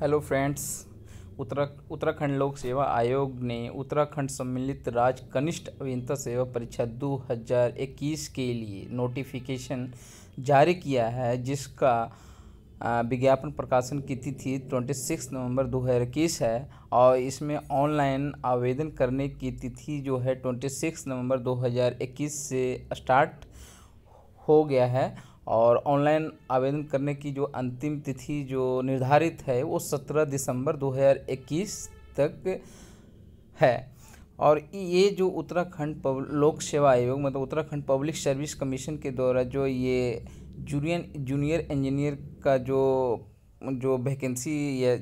Hello friends Uttara Uttarakhand लोक सेवा आयोग ने उत्तराखंड सम्मिलित राज्य कनिष्ठ अभियंता सेवा परीक्षा 2021 के लिए नोटिफिकेशन जारी किया है जिसका विज्ञापन प्रकाशन की तिथि 26 नवंबर 2021 है और इसमें ऑनलाइन आवेदन करने की तिथि जो है 26 नवंबर 2021 से स्टार्ट हो गया है और ऑनलाइन आवेदन करने की जो अंतिम तिथि जो निर्धारित है वो 17 दिसंबर 2021 तक है और ये जो उत्तराखंड लोक सेवा आयोग मतलब उत्तराखंड पब्लिक सर्विस कमीशन के द्वारा जो ये जूनियर जूनियर इंजीनियर का जो जो वैकेंसी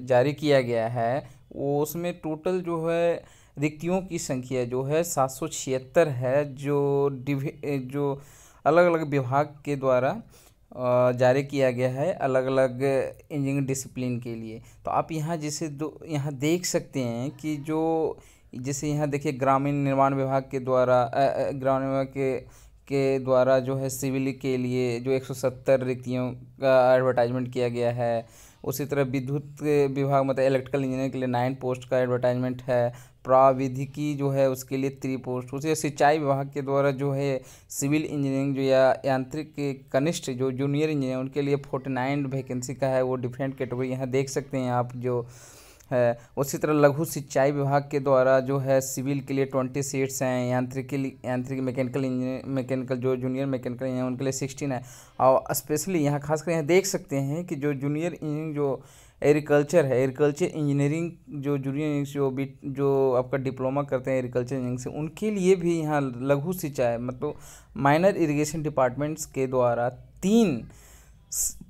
जारी किया गया है वो उसमें टोटल जो है रिक्तियों की संख्या जो है सात सौ छिहत्तर है जो डिवी जो अलग अलग विभाग के द्वारा जारी किया गया है अलग अलग इंजीनियरिंग डिसिप्लिन के लिए तो आप यहाँ जैसे दो यहाँ देख सकते हैं कि जो जैसे यहाँ देखिए ग्रामीण निर्माण विभाग के द्वारा ग्रामीण विभाग के के द्वारा जो है सिविल के लिए जो 170 रिक्तियों का एडवर्टाइजमेंट किया गया है उसी तरह विद्युत विभाग मतलब इलेक्ट्रिकल इंजीनियर के लिए नाइन पोस्ट का एडवर्टाइजमेंट है प्राविधिकी जो है उसके लिए थ्री पोस्ट उसे सिंचाई विभाग के द्वारा जो है सिविल इंजीनियरिंग जो या यांत्रिक कनिष्ठ जो जूनियर इंजीनियर उनके लिए फोर्टी नाइन वैकेंसी का है वो डिफरेंट कैटेगरी यहाँ देख सकते हैं आप जो है उसी तरह लघु सिंचाई विभाग के द्वारा जो है सिविल के लिए ट्वेंटी सीट्स हैं यांत्रिक यांत्रिक मैकेनिकल इंजीनियर मैकेनिकल जो जूनियर मैकेनिकल इंजीनियर उनके लिए सिक्सटीन है और स्पेशली यहाँ खासकर यहाँ देख सकते हैं कि जो जूनियर इंजीनियर जो एग्रीकल्चर है एग्रीकल्चर इंजीनियरिंग जो जूनियर जो भी जो आपका डिप्लोमा करते हैं एग्रीकल्चर इंजीनियरिंग से उनके लिए भी यहाँ लघु सिंचाई मतलब माइनर इरिगेशन डिपार्टमेंट्स के द्वारा तीन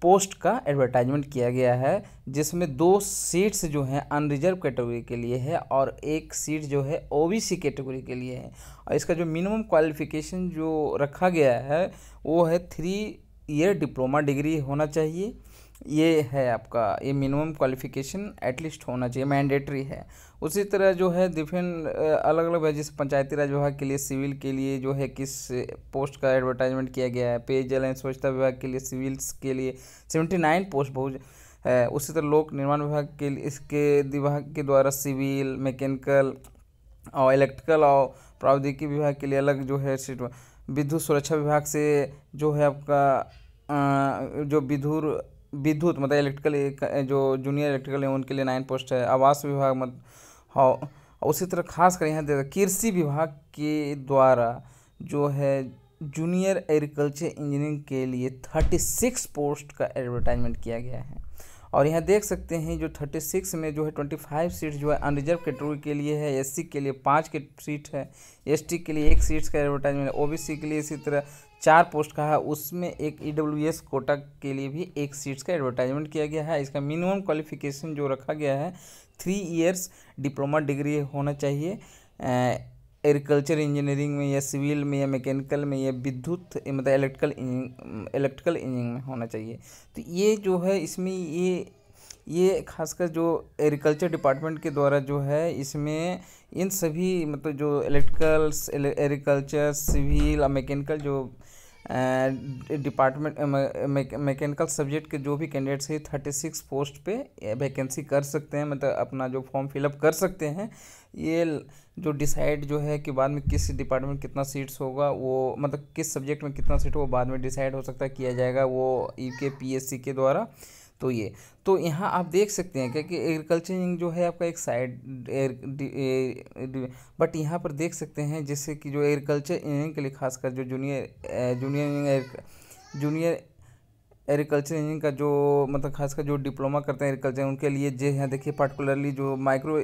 पोस्ट का एडवर्टाइजमेंट किया गया है जिसमें दो सीट्स जो हैं अनरिजर्व कैटेगरी के लिए है और एक सीट जो है ओबीसी कैटेगरी के लिए है और इसका जो मिनिमम क्वालिफिकेशन जो रखा गया है वो है थ्री ईयर डिप्लोमा डिग्री होना चाहिए ये है आपका ये मिनिमम क्वालिफिकेशन एटलीस्ट होना चाहिए मैंडेटरी है उसी तरह जो है डिफरेंट अलग अलग है जैसे पंचायती राज विभाग के लिए सिविल के लिए जो है किस पोस्ट का एडवर्टाइजमेंट किया गया है पेयजल एंड स्वच्छता विभाग के लिए सिविल्स के लिए सेवेंटी नाइन पोस्ट बहुत है उसी तरह लोक निर्माण विभाग के लिए इसके विभाग के द्वारा सिविल मैकेनिकल और इलेक्ट्रिकल और प्रौद्योगिकी विभाग के लिए अलग जो है सीट विद्युत सुरक्षा विभाग से जो है आपका जो विधुर विद्युत मतलब इलेक्ट्रिकल जो जूनियर इलेक्ट्रिकल है उनके लिए नाइन पोस्ट है आवास विभाग मत हाउ उसी तरह खास कर यहाँ देखा कृषि विभाग के द्वारा जो है जूनियर एग्रीकल्चर इंजीनियरिंग के लिए थर्टी सिक्स पोस्ट का एडवर्टाइजमेंट किया गया है और यहाँ देख सकते हैं जो थर्टी सिक्स में जो है ट्वेंटी फाइव सीट जो है अनरिजर्व कैटेगरी के लिए है एससी के लिए पाँच के सीट है एसटी के लिए एक सीट का एडवर्टाइजमेंट है ओबीसी के लिए इसी तरह चार पोस्ट का है उसमें एक ई e कोटा के लिए भी एक सीट्स का एडवर्टाइजमेंट किया गया है इसका मिनिमम क्वालिफिकेशन जो रखा गया है थ्री ईयर्स डिप्लोमा डिग्री होना चाहिए एग्रीकल्चर इंजीनियरिंग में या सिविल में या मैकेनिकल में या विद्युत मतलब इलेक्ट्रिकल इलेक्ट्रिकल इंजीनियरिंग में होना चाहिए तो ये जो है इसमें ये ये खासकर जो एग्रीकल्चर डिपार्टमेंट के द्वारा जो है इसमें इन सभी मतलब जो इलेक्ट्रिकल्स एग्रीकल्चर सिविल और मैकेनिकल जो डिपार्टमेंट मैकेनिकल सब्जेक्ट के जो भी कैंडिडेट्स है थर्टी सिक्स पोस्ट पे वैकेंसी eh, कर सकते हैं मतलब अपना जो फॉर्म फिलअप कर सकते हैं ये जो डिसाइड जो है कि बाद में किस डिपार्टमेंट कितना सीट्स होगा वो मतलब किस सब्जेक्ट में कितना सीट हो बाद में डिसाइड हो सकता है किया जाएगा वो ई के पी एस सी के द्वारा तो ये तो यहाँ आप देख सकते हैं क्या कि एग्रीकल्चरिंग जो है आपका एक साइड बट यहाँ पर देख सकते हैं जैसे कि जो एग्रीकल्चर इंजीनियरिंग के लिए खासकर जो junior junior junior agriculture engineering का जो मतलब खासकर जो डिप्लोमा करते हैं एग्रीकल्चर उनके लिए जे है देखिए पार्टिकुलरली जो माइक्रो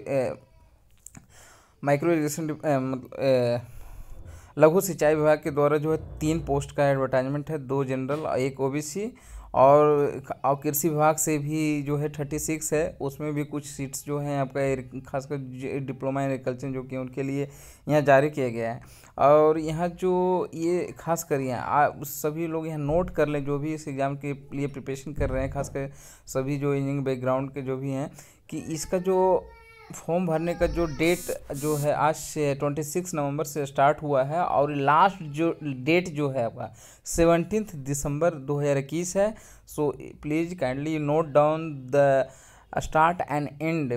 माइक्रो इरीगेशन मतलब eh, लघु सिंचाई विभाग के द्वारा जो है तीन पोस्ट का एडवर्टाइजमेंट है दो जनरल एक ओबीसी और और कृषि विभाग से भी जो है थर्टी सिक्स है उसमें भी कुछ सीट्स जो हैं आपका खासकर डिप्लोमा इन एग्रीकल्चर जो कि उनके लिए यहाँ जारी किया गया है और यहाँ जो ये खास कर यहाँ सभी लोग यहाँ नोट कर लें जो भी इस एग्ज़ाम के लिए प्रिपरेशन कर रहे हैं खासकर सभी जो इंजीनियरिंग बैकग्राउंड के जो भी हैं कि इसका जो फॉर्म भरने का जो डेट जो है आज से ट्वेंटी सिक्स नवम्बर से स्टार्ट हुआ है और लास्ट जो डेट जो है आपका सेवनटीन दिसंबर दो हज़ार इक्कीस है so please kindly note down the start and and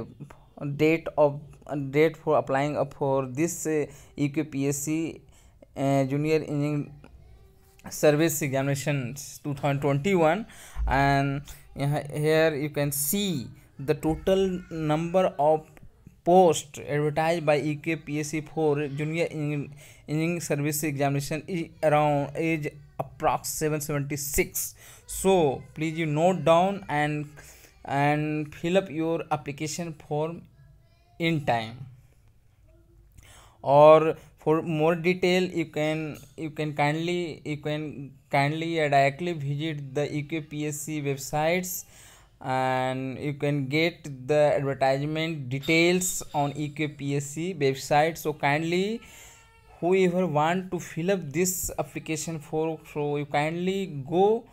date of date for applying for this U K P S C junior engineering service examination two thousand twenty one and यहाँ here you can see the total number of post advertised by EKPSC for junior engineering service examination is around age approx 776 so please you note down and and fill up your application form in time or for more detail you can you can kindly you can kindly directly visit the EKPSC websites and you can get the advertisement details on eqpsc website so kindly whoever want to fill up this application for so you kindly go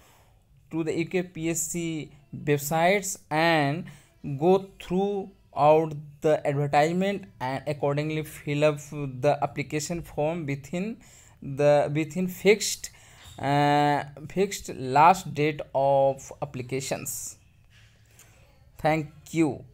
to the eqpsc websites and go throughout the advertisement and accordingly fill up the application form within the within fixed uh, fixed last date of applications Thank you.